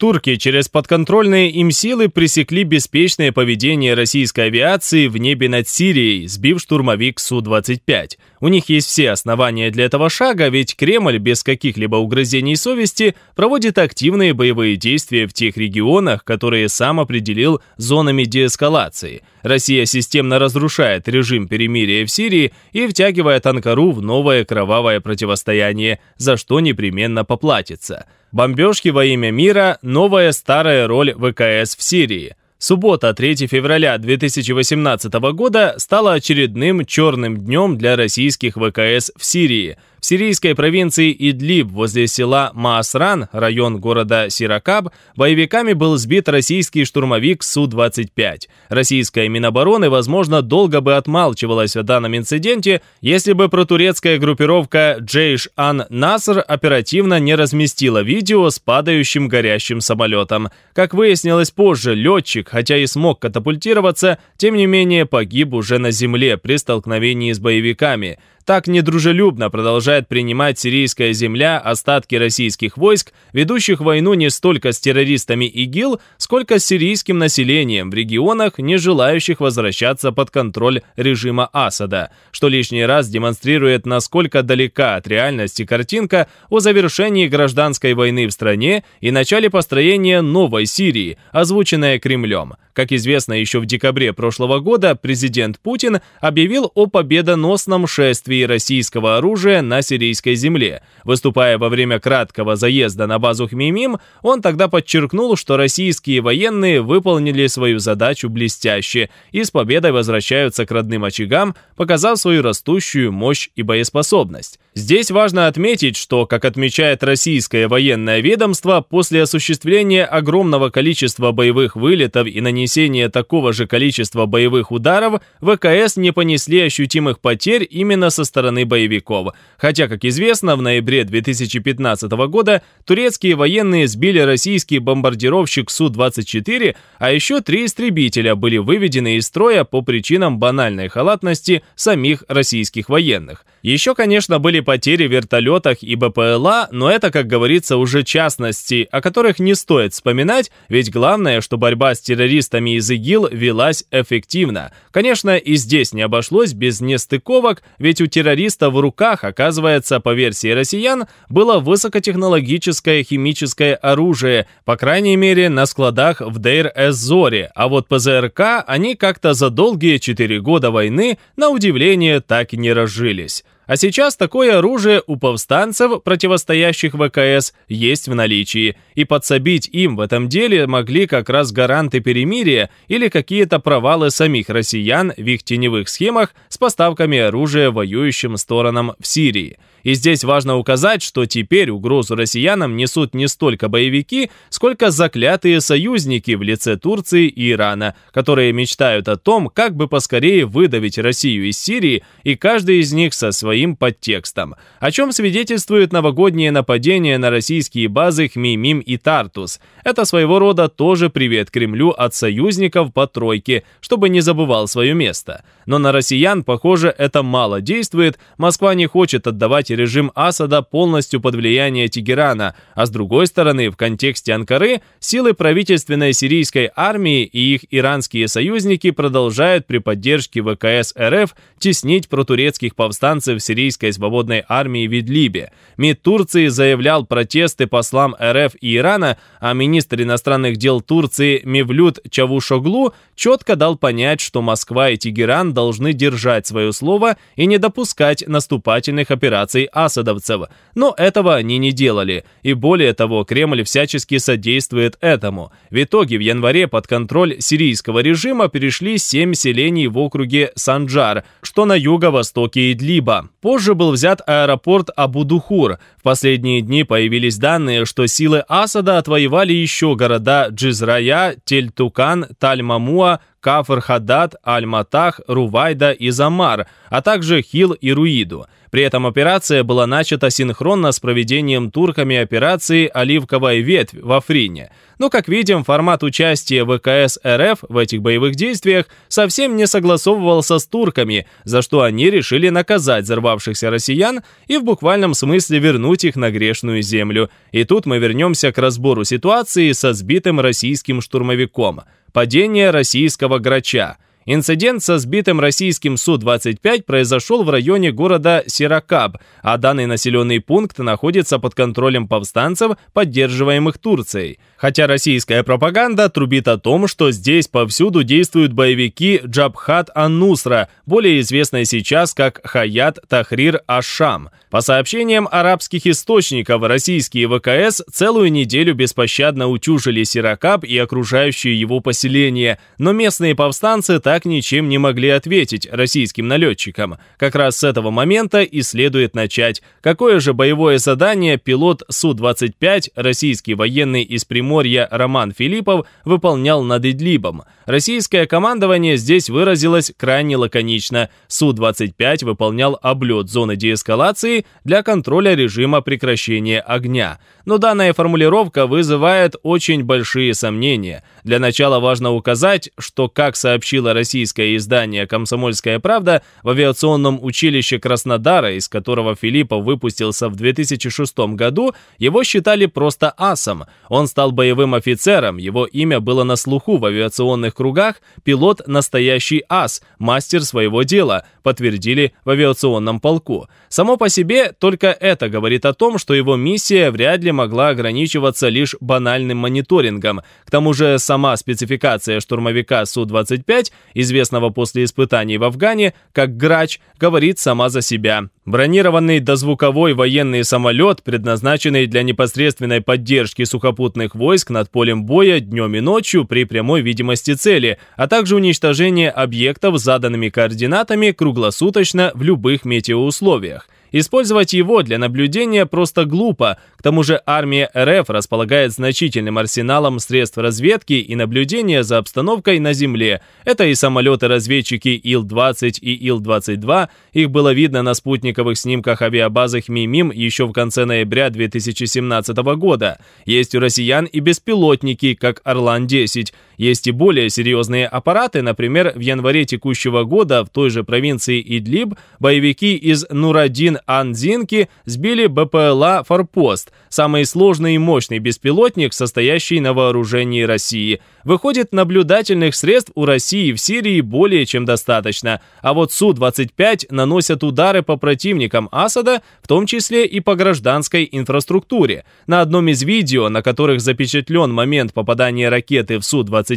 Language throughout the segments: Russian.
Турки через подконтрольные им силы пресекли беспечное поведение российской авиации в небе над Сирией, сбив штурмовик Су-25. У них есть все основания для этого шага, ведь Кремль без каких-либо угрызений совести проводит активные боевые действия в тех регионах, которые сам определил зонами деэскалации. Россия системно разрушает режим перемирия в Сирии и втягивает Анкару в новое кровавое противостояние, за что непременно поплатится – Бомбежки во имя мира – новая старая роль ВКС в Сирии. Суббота, 3 февраля 2018 года стала очередным черным днем для российских ВКС в Сирии – в сирийской провинции Идлиб возле села Маасран, район города Сиракаб, боевиками был сбит российский штурмовик Су-25. Российская Минобороны, возможно, долго бы отмалчивалась о данном инциденте, если бы протурецкая группировка Джейш Ан Наср оперативно не разместила видео с падающим горящим самолетом. Как выяснилось позже, летчик, хотя и смог катапультироваться, тем не менее погиб уже на земле при столкновении с боевиками. Так недружелюбно продолжает принимать сирийская земля остатки российских войск, ведущих войну не столько с террористами ИГИЛ, сколько с сирийским населением в регионах, не желающих возвращаться под контроль режима Асада, что лишний раз демонстрирует, насколько далека от реальности картинка о завершении гражданской войны в стране и начале построения новой Сирии, озвученная Кремлем. Как известно, еще в декабре прошлого года президент Путин объявил о победоносном шествии действий российского оружия на сирийской земле. Выступая во время краткого заезда на базу Хмимим, он тогда подчеркнул, что российские военные выполнили свою задачу блестяще и с победой возвращаются к родным очагам, показав свою растущую мощь и боеспособность. Здесь важно отметить, что, как отмечает российское военное ведомство, после осуществления огромного количества боевых вылетов и нанесения такого же количества боевых ударов, ВКС не понесли ощутимых потерь именно со стороны боевиков. Хотя, как известно, в ноябре 2015 года турецкие военные сбили российский бомбардировщик Су-24, а еще три истребителя были выведены из строя по причинам банальной халатности самих российских военных. Еще, конечно, были были потери в вертолетах и БПЛА, но это, как говорится, уже частности, о которых не стоит вспоминать, ведь главное, что борьба с террористами из ИГИЛ велась эффективно. Конечно, и здесь не обошлось без нестыковок, ведь у террориста в руках, оказывается, по версии россиян, было высокотехнологическое химическое оружие, по крайней мере, на складах в Дейр-эс-Зоре, а вот ПЗРК они как-то за долгие 4 года войны, на удивление, так и не разжились. А сейчас такое оружие у повстанцев, противостоящих ВКС, есть в наличии, и подсобить им в этом деле могли как раз гаранты перемирия или какие-то провалы самих россиян в их теневых схемах с поставками оружия воюющим сторонам в Сирии. И здесь важно указать, что теперь угрозу россиянам несут не столько боевики, сколько заклятые союзники в лице Турции и Ирана, которые мечтают о том, как бы поскорее выдавить Россию из Сирии, и каждый из них со своей своим подтекстом, о чем свидетельствует новогоднее нападение на российские базы Хмеймим и Тартус. Это своего рода тоже привет Кремлю от союзников по тройке, чтобы не забывал свое место. Но на россиян, похоже, это мало действует, Москва не хочет отдавать режим Асада полностью под влияние Тегерана, а с другой стороны, в контексте Анкары, силы правительственной сирийской армии и их иранские союзники продолжают при поддержке ВКС РФ теснить протурецких повстанцев против сирийской свободной армии в Идлибе. МИД Турции заявлял протесты послам РФ и Ирана, а министр иностранных дел Турции Мевлюд Чавушоглу четко дал понять, что Москва и Тегеран должны держать свое слово и не допускать наступательных операций асадовцев. Но этого они не делали. И более того, Кремль всячески содействует этому. В итоге в январе под контроль сирийского режима перешли семь селений в округе Санджар, что на юго-востоке Идлиба. Позже был взят аэропорт Абу-Духур. В последние дни появились данные, что силы Асада отвоевали еще города Джизрая, Тель-Тукан, Таль-Мамуа, Кафр-Хадад, Аль-Матах, Рувайда и Замар, а также Хил и Руиду – при этом операция была начата синхронно с проведением турками операции «Оливковая ветвь» в Африне. Но, как видим, формат участия ВКС РФ в этих боевых действиях совсем не согласовывался с турками, за что они решили наказать взорвавшихся россиян и в буквальном смысле вернуть их на грешную землю. И тут мы вернемся к разбору ситуации со сбитым российским штурмовиком. Падение российского «Грача». Инцидент со сбитым российским Су-25 произошел в районе города Сиракаб, а данный населенный пункт находится под контролем повстанцев, поддерживаемых Турцией. Хотя российская пропаганда трубит о том, что здесь повсюду действуют боевики Джабхат Ан-Нусра, более известные сейчас как Хаят Тахрир Ашам. По сообщениям арабских источников, российские ВКС целую неделю беспощадно утюжили Сиракаб и окружающие его поселения, но местные повстанцы так так ничем не могли ответить российским налетчикам. Как раз с этого момента и следует начать. Какое же боевое задание пилот Су-25, российский военный из Приморья Роман Филиппов, выполнял над Идлибом? Российское командование здесь выразилось крайне лаконично. Су-25 выполнял облет зоны деэскалации для контроля режима прекращения огня. Но данная формулировка вызывает очень большие сомнения. Для начала важно указать, что, как сообщила Российское издание «Комсомольская правда» в авиационном училище Краснодара, из которого Филиппов выпустился в 2006 году, его считали просто асом. Он стал боевым офицером, его имя было на слуху в авиационных кругах, пилот – настоящий ас, мастер своего дела, подтвердили в авиационном полку. Само по себе только это говорит о том, что его миссия вряд ли могла ограничиваться лишь банальным мониторингом. К тому же сама спецификация штурмовика Су-25, известного после испытаний в Афгане, как «Грач», говорит сама за себя. Бронированный дозвуковой военный самолет, предназначенный для непосредственной поддержки сухопутных войск над полем боя днем и ночью при прямой видимости цели, а также уничтожение объектов с заданными координатами круглосуточно в любых метеоусловиях – Использовать его для наблюдения просто глупо, к тому же армия РФ располагает значительным арсеналом средств разведки и наблюдения за обстановкой на Земле. Это и самолеты-разведчики Ил-20 и Ил-22, их было видно на спутниковых снимках авиабазы Хмимим еще в конце ноября 2017 года. Есть у россиян и беспилотники, как «Орлан-10», есть и более серьезные аппараты, например, в январе текущего года в той же провинции Идлиб боевики из Нурадин-Анзинки сбили БПЛА «Форпост», самый сложный и мощный беспилотник, состоящий на вооружении России. Выходит, наблюдательных средств у России в Сирии более чем достаточно, а вот Су-25 наносят удары по противникам Асада, в том числе и по гражданской инфраструктуре. На одном из видео, на которых запечатлен момент попадания ракеты в Су-25,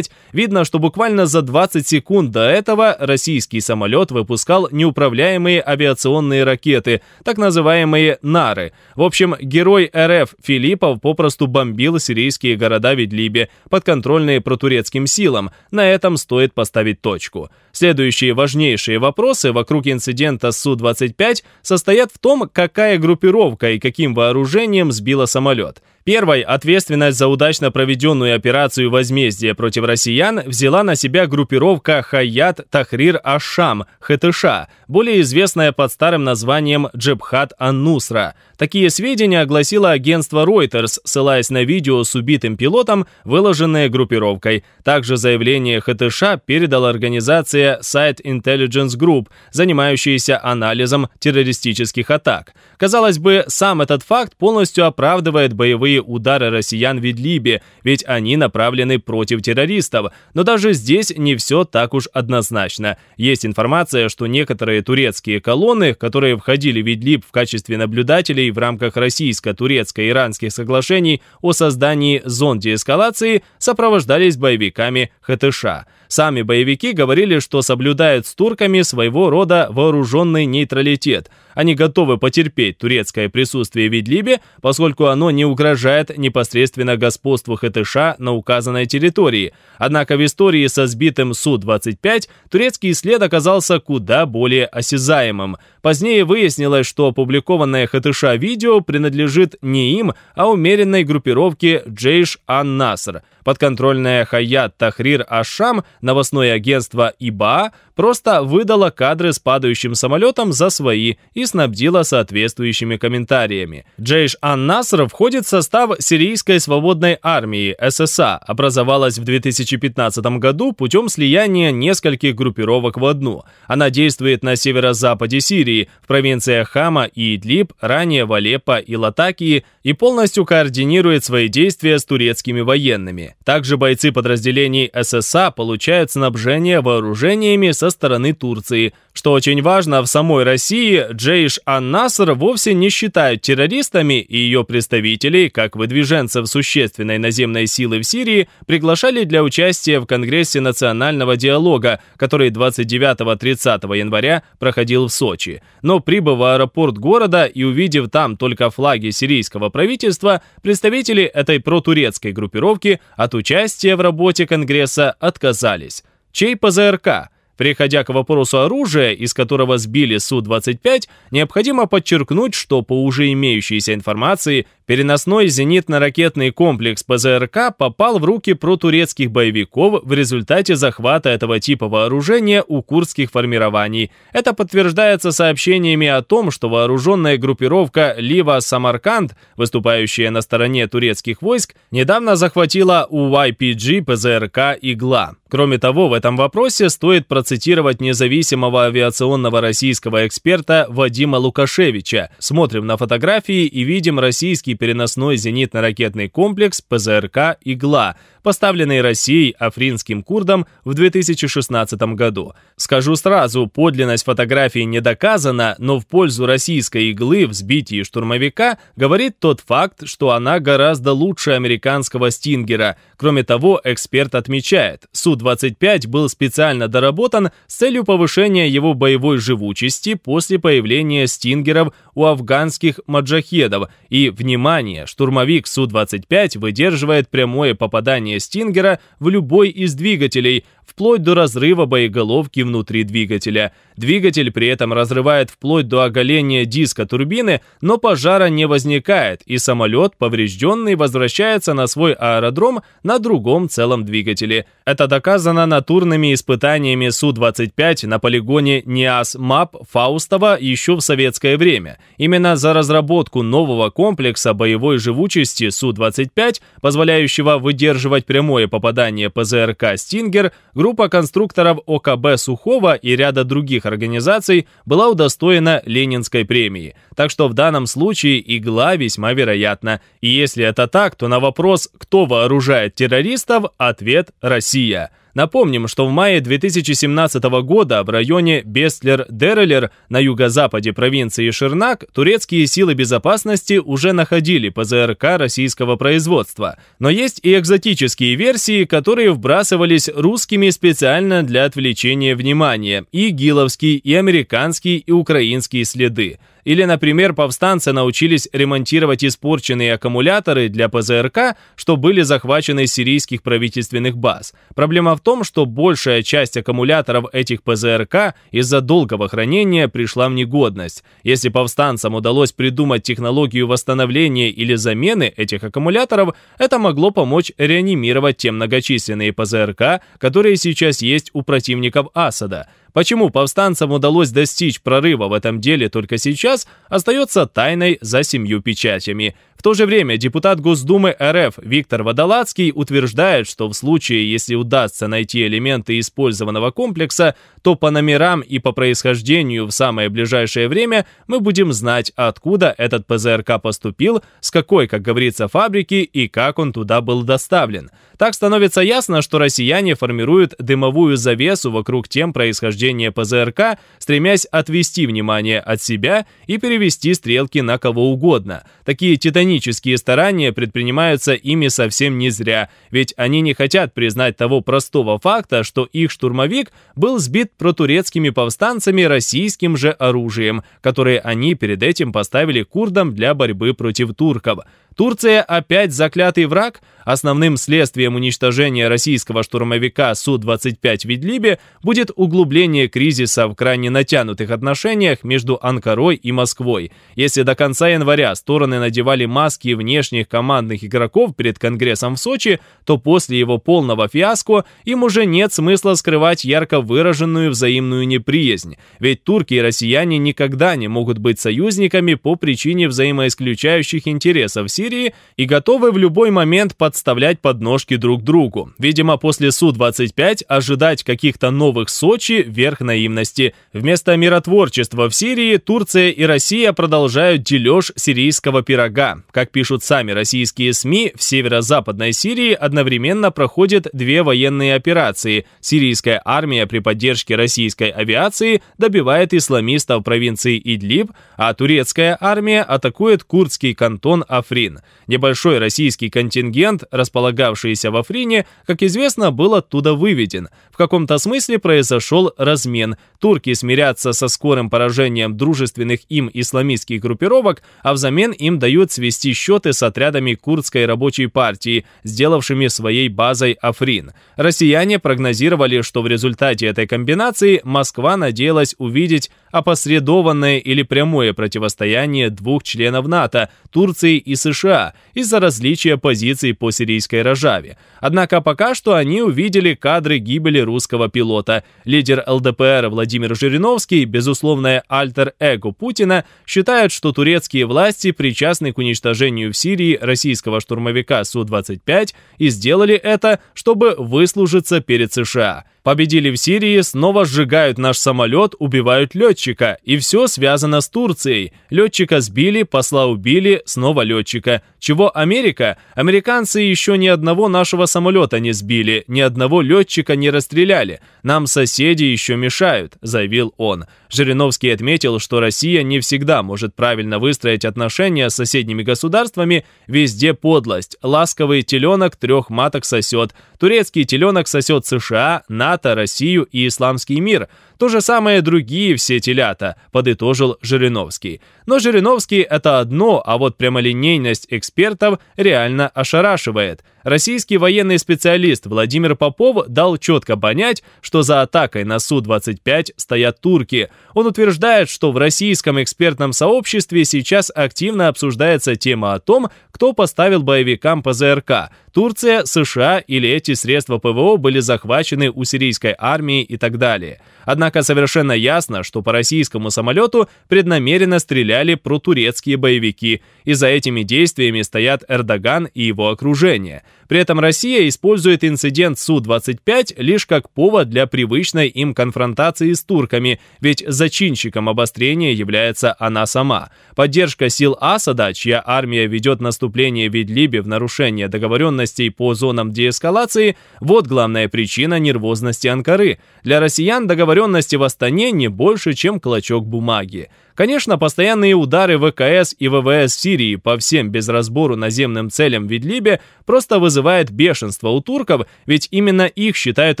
видно, что буквально за 20 секунд до этого российский самолет выпускал неуправляемые авиационные ракеты, так называемые «нары». В общем, герой РФ Филиппов попросту бомбил сирийские города в Идлибе, подконтрольные протурецким силам. На этом стоит поставить точку. Следующие важнейшие вопросы вокруг инцидента Су-25 состоят в том, какая группировка и каким вооружением сбила самолет – Первой ответственность за удачно проведенную операцию возмездия против россиян взяла на себя группировка Хаят Тахрир Ашам, ХТШ, а, более известная под старым названием Джебхат Аннусра. Такие сведения огласило агентство Reuters, ссылаясь на видео с убитым пилотом, выложенное группировкой. Также заявление ХТШ а передала организация Site Intelligence Group, занимающаяся анализом террористических атак. Казалось бы, сам этот факт полностью оправдывает боевые удары россиян в Идлибе, ведь они направлены против террористов. Но даже здесь не все так уж однозначно. Есть информация, что некоторые турецкие колонны, которые входили в Идлиб в качестве наблюдателей, в рамках российско-турецко-иранских соглашений о создании зон деэскалации сопровождались боевиками ХТШ. А. Сами боевики говорили, что соблюдают с турками своего рода вооруженный нейтралитет. Они готовы потерпеть турецкое присутствие в Идлибе, поскольку оно не угрожает непосредственно господству ХТШ а на указанной территории. Однако в истории со сбитым Су-25 турецкий след оказался куда более осязаемым – Позднее выяснилось, что опубликованное Хатыша видео принадлежит не им, а умеренной группировке Джейш Ан-Наср – Подконтрольная Хаят Тахрир Ашам, новостное агентство ИБА, просто выдала кадры с падающим самолетом за свои и снабдила соответствующими комментариями. Джейш Ан-Наср входит в состав Сирийской свободной армии ССА, образовалась в 2015 году путем слияния нескольких группировок в одну. Она действует на северо-западе Сирии, в провинциях Хама и Идлиб, ранее в Алеппо и Латакии, и полностью координирует свои действия с турецкими военными. Также бойцы подразделений ССА получают снабжение вооружениями со стороны Турции. Что очень важно, в самой России Джейш Ан-Наср вовсе не считают террористами, и ее представителей, как выдвиженцев существенной наземной силы в Сирии, приглашали для участия в Конгрессе национального диалога, который 29-30 января проходил в Сочи. Но прибыв в аэропорт города и увидев там только флаги сирийского правительства, представители этой протурецкой группировки – от от участия в работе Конгресса отказались. Чей ПЗРК? Приходя к вопросу оружия, из которого сбили Су-25, необходимо подчеркнуть, что по уже имеющейся информации Переносной зенитно-ракетный комплекс ПЗРК попал в руки протурецких боевиков в результате захвата этого типа вооружения у курдских формирований. Это подтверждается сообщениями о том, что вооруженная группировка Лива Самарканд, выступающая на стороне турецких войск, недавно захватила у YPG ПЗРК «Игла». Кроме того, в этом вопросе стоит процитировать независимого авиационного российского эксперта Вадима Лукашевича. Смотрим на фотографии и видим российский переносной зенитно-ракетный комплекс ПЗРК «Игла», поставленный Россией афринским курдам в 2016 году. Скажу сразу, подлинность фотографии не доказана, но в пользу российской иглы в сбитии штурмовика говорит тот факт, что она гораздо лучше американского «Стингера». Кроме того, эксперт отмечает, Су-25 был специально доработан с целью повышения его боевой живучести после появления «Стингеров» у афганских маджахедов. И, внимание, штурмовик Су-25 выдерживает прямое попадание попадания «Стингера» в любой из двигателей, вплоть до разрыва боеголовки внутри двигателя. Двигатель при этом разрывает вплоть до оголения диска турбины, но пожара не возникает, и самолет, поврежденный, возвращается на свой аэродром на другом целом двигателе. Это доказано натурными испытаниями Су-25 на полигоне НИАС-МАП Фаустова еще в советское время. Именно за разработку нового комплекса боевой живучести Су-25, позволяющего выдерживать зафиксировать прямое попадание ПЗРК «Стингер», группа конструкторов ОКБ «Сухого» и ряда других организаций была удостоена Ленинской премии. Так что в данном случае игла весьма вероятна. И если это так, то на вопрос «Кто вооружает террористов?» ответ «Россия». Напомним, что в мае 2017 года в районе Бестлер-Дерелер на юго-западе провинции Шернак турецкие силы безопасности уже находили ПЗРК российского производства. Но есть и экзотические версии, которые вбрасывались русскими специально для отвлечения внимания – и гиловские, и американские, и украинские следы – или, например, повстанцы научились ремонтировать испорченные аккумуляторы для ПЗРК, что были захвачены из сирийских правительственных баз. Проблема в том, что большая часть аккумуляторов этих ПЗРК из-за долгого хранения пришла в негодность. Если повстанцам удалось придумать технологию восстановления или замены этих аккумуляторов, это могло помочь реанимировать те многочисленные ПЗРК, которые сейчас есть у противников Асада – Почему повстанцам удалось достичь прорыва в этом деле только сейчас, остается тайной за семью печатями – в то же время депутат Госдумы РФ Виктор Водолацкий утверждает, что в случае, если удастся найти элементы использованного комплекса, то по номерам и по происхождению в самое ближайшее время мы будем знать, откуда этот ПЗРК поступил, с какой, как говорится, фабрики и как он туда был доставлен. Так становится ясно, что россияне формируют дымовую завесу вокруг тем происхождения ПЗРК, стремясь отвести внимание от себя и перевести стрелки на кого угодно. Такие титанические титанические старания предпринимаются ими совсем не зря, ведь они не хотят признать того простого факта, что их штурмовик был сбит протурецкими повстанцами российским же оружием, которое они перед этим поставили курдам для борьбы против турков – Турция опять заклятый враг? Основным следствием уничтожения российского штурмовика Су-25 в Идлибе будет углубление кризиса в крайне натянутых отношениях между Анкарой и Москвой. Если до конца января стороны надевали маски внешних командных игроков перед Конгрессом в Сочи, то после его полного фиаско им уже нет смысла скрывать ярко выраженную взаимную неприязнь. Ведь турки и россияне никогда не могут быть союзниками по причине взаимоисключающих интересов Сирии Сирии и готовы в любой момент подставлять подножки друг другу. Видимо, после Су-25 ожидать каких-то новых Сочи – верх наивности. Вместо миротворчества в Сирии Турция и Россия продолжают дележ сирийского пирога. Как пишут сами российские СМИ, в северо-западной Сирии одновременно проходят две военные операции. Сирийская армия при поддержке российской авиации добивает исламистов провинции Идлиб, а турецкая армия атакует курдский кантон Африн. Небольшой российский контингент, располагавшийся в Африне, как известно, был оттуда выведен. В каком-то смысле произошел размен. Турки смирятся со скорым поражением дружественных им исламистских группировок, а взамен им дают свести счеты с отрядами курдской рабочей партии, сделавшими своей базой Африн. Россияне прогнозировали, что в результате этой комбинации Москва надеялась увидеть опосредованное или прямое противостояние двух членов НАТО – Турции и США, США из-за различия позиций по сирийской рожаве. Однако пока что они увидели кадры гибели русского пилота. Лидер ЛДПР Владимир Жириновский, безусловное альтер-эго Путина, считает, что турецкие власти причастны к уничтожению в Сирии российского штурмовика Су-25 и сделали это, чтобы выслужиться перед США. Победили в Сирии, снова сжигают наш самолет, убивают летчика. И все связано с Турцией. Летчика сбили, посла убили, снова летчика. Чего Америка? Американцы еще ни одного нашего самолета не сбили, ни одного летчика не расстреляли. Нам соседи еще мешают, заявил он. Жириновский отметил, что Россия не всегда может правильно выстроить отношения с соседними государствами, везде подлость. Ласковый теленок трех маток сосет, турецкий теленок сосет США, НАТО, Россию и исламский мир – то же самое другие все телята, подытожил Жириновский. Но Жириновский это одно, а вот прямолинейность экспертов реально ошарашивает. Российский военный специалист Владимир Попов дал четко понять, что за атакой на Су-25 стоят турки. Он утверждает, что в российском экспертном сообществе сейчас активно обсуждается тема о том, кто поставил боевикам ПЗРК – Турция, США или эти средства ПВО были захвачены у сирийской армии и так далее. Однако Однако совершенно ясно, что по российскому самолету преднамеренно стреляли протурецкие боевики, и за этими действиями стоят Эрдоган и его окружение – при этом Россия использует инцидент Су-25 лишь как повод для привычной им конфронтации с турками, ведь зачинщиком обострения является она сама. Поддержка сил Асада, чья армия ведет наступление в Идлибе в нарушение договоренностей по зонам деэскалации, вот главная причина нервозности Анкары. Для россиян договоренности в Астане не больше, чем клочок бумаги. Конечно, постоянные удары ВКС и ВВС Сирии по всем без разбору наземным целям в Идлибе просто вызывает бешенство у турков, ведь именно их считают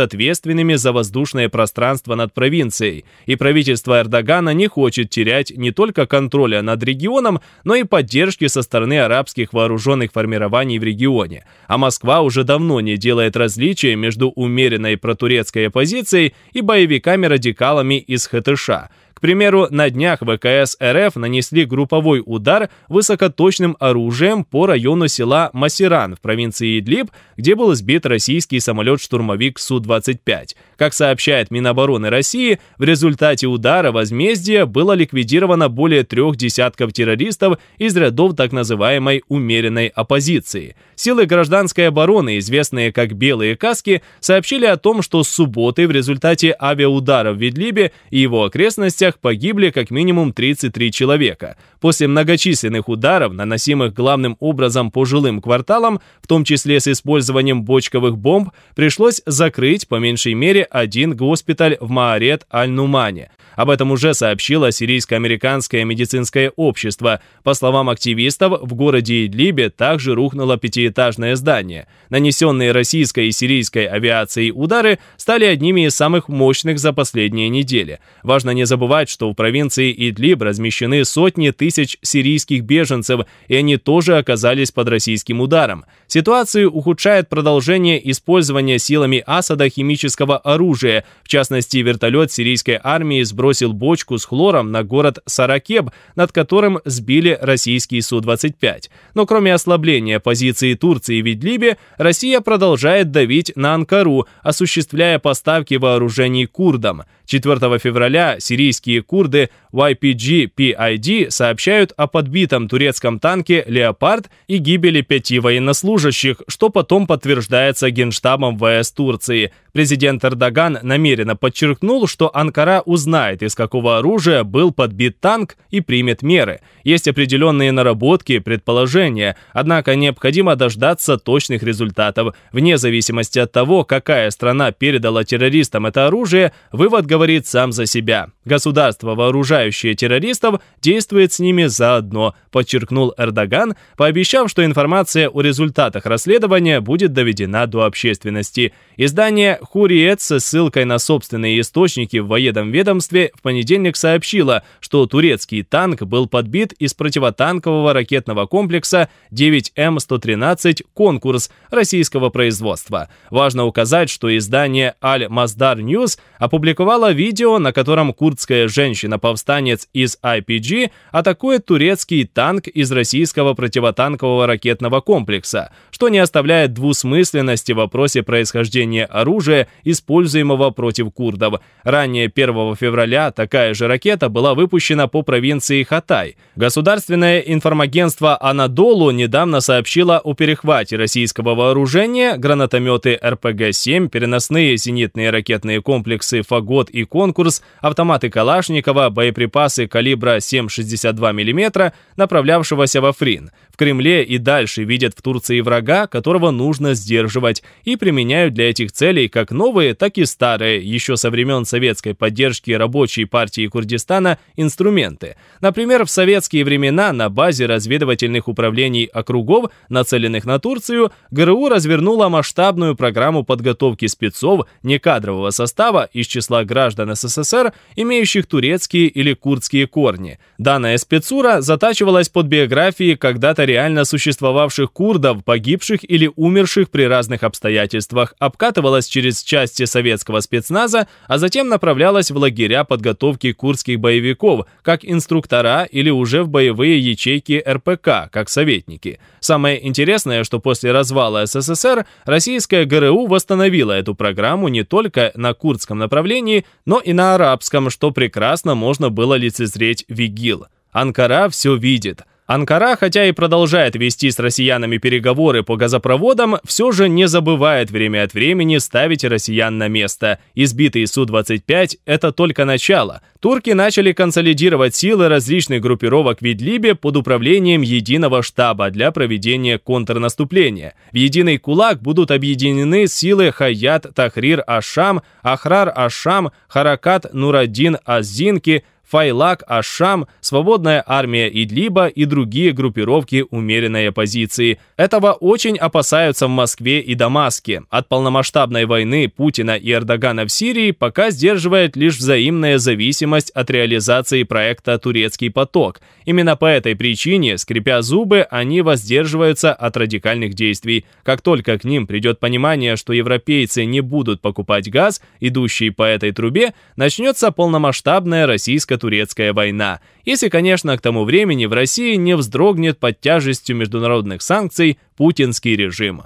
ответственными за воздушное пространство над провинцией, и правительство Эрдогана не хочет терять не только контроля над регионом, но и поддержки со стороны арабских вооруженных формирований в регионе. А Москва уже давно не делает различия между умеренной протурецкой оппозицией и боевиками-радикалами из ХТШ а. – к примеру, на днях ВКС РФ нанесли групповой удар высокоточным оружием по району села Масиран в провинции Идлиб, где был сбит российский самолет-штурмовик Су-25. Как сообщает Минобороны России, в результате удара возмездия было ликвидировано более трех десятков террористов из рядов так называемой «умеренной оппозиции». Силы гражданской обороны, известные как «белые каски», сообщили о том, что с субботы в результате авиаударов в Идлибе и его окрестностях боях погибли как минимум 33 человека. После многочисленных ударов, наносимых главным образом по жилым кварталам, в том числе с использованием бочковых бомб, пришлось закрыть по меньшей мере один госпиталь в Маарет-Аль-Нумане – об этом уже сообщило Сирийско-Американское медицинское общество. По словам активистов, в городе Идлибе также рухнуло пятиэтажное здание. Нанесенные российской и сирийской авиацией удары стали одними из самых мощных за последние недели. Важно не забывать, что в провинции Идлиб размещены сотни тысяч сирийских беженцев, и они тоже оказались под российским ударом. Ситуацию ухудшает продолжение использования силами Асада химического оружия, в частности вертолет сирийской армии сбросил бросил бочку с хлором на город Саракеб, над которым сбили российский Су-25. Но кроме ослабления позиции Турции в Идлибе, Россия продолжает давить на Анкару, осуществляя поставки вооружений курдам. 4 февраля сирийские курды YPG PID сообщают о подбитом турецком танке «Леопард» и гибели пяти военнослужащих, что потом подтверждается Генштабом ВС Турции – Президент Эрдоган намеренно подчеркнул, что Анкара узнает, из какого оружия был подбит танк и примет меры. Есть определенные наработки и предположения, однако необходимо дождаться точных результатов. Вне зависимости от того, какая страна передала террористам это оружие, вывод говорит сам за себя. Государство, вооружающее террористов, действует с ними заодно, подчеркнул Эрдоган, пообещав, что информация о результатах расследования будет доведена до общественности. Издание «Хуриет» со ссылкой на собственные источники в военном ведомстве в понедельник сообщило, что турецкий танк был подбит из противотанкового ракетного комплекса 9М113 «Конкурс» российского производства. Важно указать, что издание «Аль-Маздар Ньюс» опубликовало видео, на котором Курд курдская женщина-повстанец из IPG атакует турецкий танк из российского противотанкового ракетного комплекса, что не оставляет двусмысленности в вопросе происхождения оружия, используемого против курдов. Ранее 1 февраля такая же ракета была выпущена по провинции Хатай. Государственное информагентство Анадолу недавно сообщило о перехвате российского вооружения, гранатометы РПГ-7, переносные зенитные ракетные комплексы «Фагот» и «Конкурс», автоматы автоматы Калашникова, боеприпасы калибра 7,62 мм, направлявшегося в Африн. В Кремле и дальше видят в Турции врага, которого нужно сдерживать, и применяют для этих целей как новые, так и старые, еще со времен советской поддержки рабочей партии Курдистана, инструменты. Например, в советские времена на базе разведывательных управлений округов, нацеленных на Турцию, ГРУ развернула масштабную программу подготовки спецов некадрового состава из числа граждан СССР, имея имеющих турецкие или курдские корни. Данная спецура затачивалась под биографии когда-то реально существовавших курдов, погибших или умерших при разных обстоятельствах, обкатывалась через части советского спецназа, а затем направлялась в лагеря подготовки курдских боевиков, как инструктора или уже в боевые ячейки РПК, как советники. Самое интересное, что после развала СССР российская ГРУ восстановила эту программу не только на курдском направлении, но и на арабском, что прекрасно можно было лицезреть Вигил. Анкара все видит. Анкара, хотя и продолжает вести с россиянами переговоры по газопроводам, все же не забывает время от времени ставить россиян на место. Избитые Су-25 – это только начало. Турки начали консолидировать силы различных группировок в Идлибе под управлением единого штаба для проведения контрнаступления. В единый кулак будут объединены силы Хаят Тахрир Ашам, Ахрар Ашам, Харакат Нурадин Азинки – Файлак, Ашам, Свободная армия Идлиба и другие группировки умеренной оппозиции. Этого очень опасаются в Москве и Дамаске. От полномасштабной войны Путина и Эрдогана в Сирии пока сдерживает лишь взаимная зависимость от реализации проекта «Турецкий поток». Именно по этой причине, скрипя зубы, они воздерживаются от радикальных действий. Как только к ним придет понимание, что европейцы не будут покупать газ, идущий по этой трубе, начнется полномасштабная российская турецкая война, если, конечно, к тому времени в России не вздрогнет под тяжестью международных санкций путинский режим.